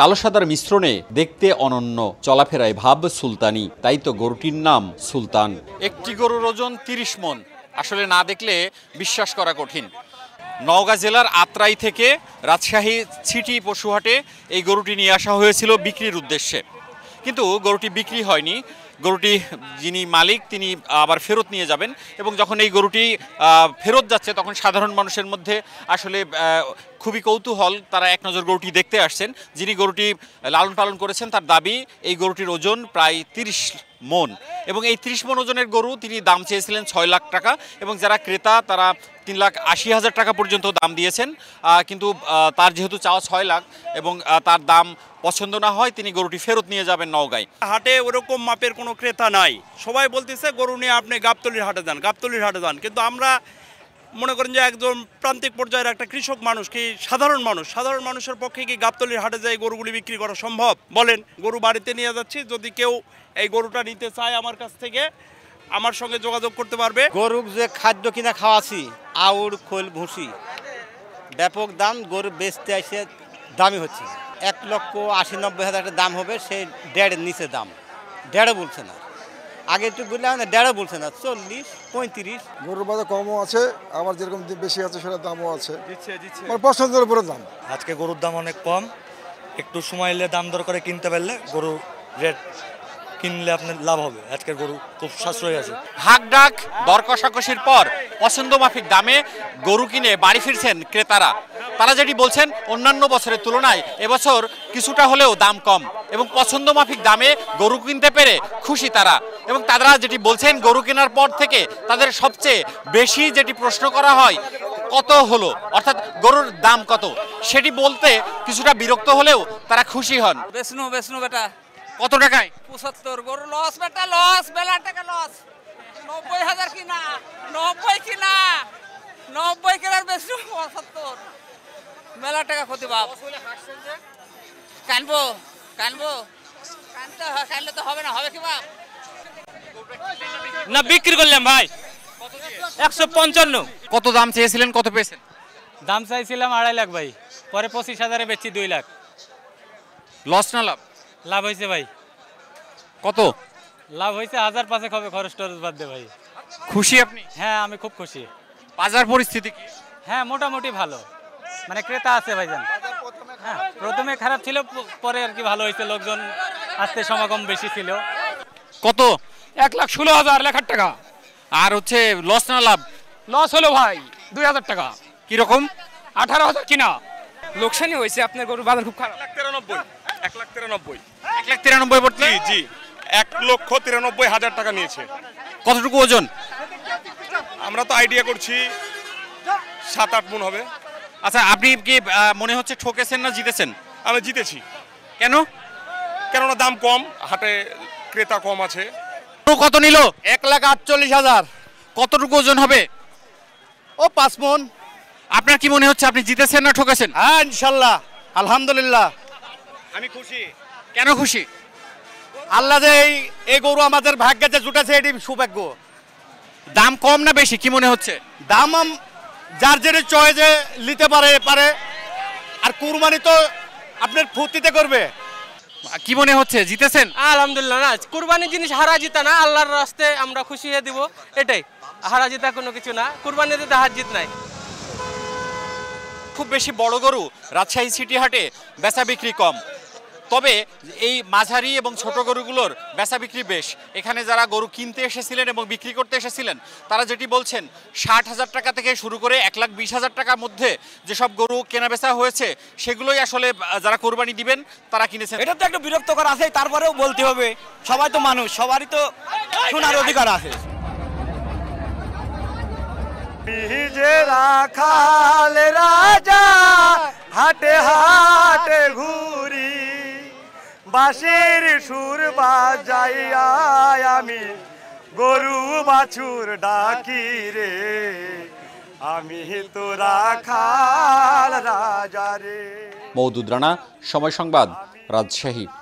কালো সাদার মিশ্রণে দেখতে অনন্য চলাফেরায় ভাব সুলতানি তাই তো গরুটির নাম সুলতান একটি গরুর ওজন তিরিশ মন আসলে না দেখলে বিশ্বাস করা কঠিন নওগাঁ জেলার আত্রাই থেকে রাজশাহী ছিটি পশুহাটে এই গরুটি নিয়ে আসা হয়েছিল বিক্রির উদ্দেশ্যে কিন্তু গরুটি বিক্রি হয়নি গরুটি যিনি মালিক তিনি আবার ফেরত নিয়ে যাবেন এবং যখন এই গরুটি ফেরত যাচ্ছে তখন সাধারণ মানুষের মধ্যে আসলে খুবই কৌতূহল তারা এক নজর গরুটি দেখতে আসছেন যিনি গরুটি লালন পালন করেছেন তার দাবি এই গরুটির ওজন প্রায় তিরিশ মন এবং এই তিরিশ মন ওজনের গরু তিনি দাম চেয়েছিলেন ছয় লাখ টাকা এবং যারা ক্রেতা তারা তিন লাখ আশি হাজার টাকা পর্যন্ত দাম দিয়েছেন কিন্তু তার যেহেতু চাওয়া ছয় লাখ এবং তার দাম পছন্দ না হয় তিনি গরুটি ফেরত নিয়ে যাবেন নওগাঁয় হাটে ওরকম মাপের কোনো ক্রেতা নাই সবাই বলতেছে গরু নিয়ে আপনি গাবতলির হাটে যান গাবতলির হাটে যান কিন্তু আমরা মনে করেন যে একজন প্রান্তিক পর্যায়ের একটা কৃষক মানুষ কি সাধারণ মানুষ সাধারণ মানুষের পক্ষে কি গাবতলির হাটে যায় গরুগুলি বিক্রি করা সম্ভব বলেন গরু বাড়িতে নিয়ে যাচ্ছি যদি কেউ এই গরুটা নিতে চায় আমার কাছ থেকে আমার সঙ্গে যোগাযোগ করতে পারবে গরুর যে খাদ্য কিনা খাওয়াছি আউর খোল ভুসি ব্যাপক দাম গরু বেচতে আসে দামি হচ্ছে এক লক্ষ আশি নব্বই হাজার দাম হবে সে দেড় নিচে দাম দেড়ও বলছে না আগে একটু বললাম না দেড়ও বলছে না চল্লিশ পঁয়ত্রিশ গরুর বাজার কমও আছে আবার যেরকম বেশি আছে সেটা দামও আছে মানে পছন্দের উপরে দাম আজকে গরুর দাম অনেক কম একটু সময় এলে দাম দর করে কিনতে পারলে গরু রেট কিনলে আপনার লাভ হবে আজকের গরু খুব সাশ্রয় আছে হাক ডাক দর কষাকষির পর পছন্দ মাফিক দামে গরু কিনে বাড়ি ফিরছেন ক্রেতারা তারা যেটি বলছেন অন্যান্য বছরের তুলনায় এবছর কিছুটা হলেও দাম কম এবং পছন্দ মাফিক দামে গরু কিনতে পেরে খুশি তারা এবং তারা যেটি বলছেন গরু কেনার পর থেকে তাদের সবচেয়ে বেশি যেটি প্রশ্ন করা হয় কত হলো অর্থাৎ গরুর দাম কত সেটি বলতে কিছুটা বিরক্ত হলেও তারা খুশি হন বেসনু বেসনু বেটা কত টাকায় পঁচাত্তর গরু লস বেটা লস বেলা টাকা লস নব্বই হাজার কিনা নব্বই কিনা নব্বই কেনার বেসনু পঁচাত্তর মেলা টাকা ক্ষতি বাপ কানবো কানবো কানতে কানলে তো হবে না হবে কি বাপ না বিক্রি করলাম ভাই একশো পঞ্চান্ন কত দাম চেয়েছিলেন কত পেয়েছেন দাম চাইছিলাম আড়াই লাখ ভাই পরে পঁচিশ হাজারে বেচছি দুই লাখ লস না লাভ লাভ হয়েছে ভাই কত লাভ হয়েছে হাজার পাঁচেক হবে খরচ টরচ বাদ দে ভাই খুশি আপনি হ্যাঁ আমি খুব খুশি বাজার পরিস্থিতি কি হ্যাঁ মোটামুটি ভালো মানে ক্রেতা আছে ভাইজান হ্যাঁ প্রথমে খারাপ ছিল পরে আর কি ভালো হয়েছে লোকজন আসতে সমাগম বেশি ছিল কত এক লাখ ষোলো হাজার লেখার টাকা আর হচ্ছে লস না লাভ লস হলো ভাই দুই হাজার টাকা কিরকম আঠারো হাজার কিনা লোকসানি হয়েছে আপনার গরুর বাজার খুব খারাপ লাখ তিরানব্বই এক লাখ তিরানব্বই এক লাখ তিরানব্বই পড়তে জি এক লক্ষ তিরানব্বই হাজার টাকা নিয়েছে কতটুকু ওজন আমরা তো আইডিয়া করছি সাত আট মন হবে আচ্ছা আপনি কি মনে হচ্ছে ঠকেছেন না জিতেছেন আমি জিতেছি কেন কেননা দাম কম হাটে ক্রেতা কম আছে কত নিল এক লাখ আটচল্লিশ হাজার কতটুকু ওজন হবে ও পাঁচ মন আপনার কি মনে হচ্ছে আপনি জিতেছেন না ঠকেছেন হ্যাঁ ইনশাল্লাহ আলহামদুলিল্লাহ আমি খুশি কেন খুশি আল্লাহ যে এই গরু আমাদের ভাগ্যে যে জুটেছে এটি সৌভাগ্য দাম কম না বেশি কি মনে হচ্ছে দাম যার যেটা চয়েজে নিতে পারে পারে আর কুরবানি তো আপনার ফুর্তিতে করবে কি মনে হচ্ছে জিতেছেন আলহামদুলিল্লাহ না কুরবানি জিনিস হারা জিতা না আল্লাহর রাস্তে আমরা খুশি হয়ে দিব এটাই হারা জিতা কোনো কিছু না কুরবানিতে হার জিত নাই খুব বেশি বড় গরু রাজশাহী সিটি হাটে বেচা বিক্রি কম তবে এই মাঝারি এবং ছোট গরুগুলোর বেচা বিক্রি বেশ এখানে যারা গরু কিনতে এসেছিলেন এবং বিক্রি করতে এসেছিলেন তারা যেটি বলছেন ষাট হাজার টাকা থেকে শুরু করে এক লাখ বিশ হাজার টাকার মধ্যে যেসব গরু কেনা বেচা হয়েছে সেগুলোই আসলে যারা কোরবানি দিবেন তারা কিনেছেন এটা তো একটু বিরক্তকর আছে তারপরেও বলতে হবে সবাই তো মানুষ সবারই তো শোনার অধিকার আছে রাখাল বাঁশের সুর বাজাইয়া আমি গরু বাছুর ডাকি রে আমি তো রাখাল রাজা রে মৌদুদ রানা সময় সংবাদ রাজশাহী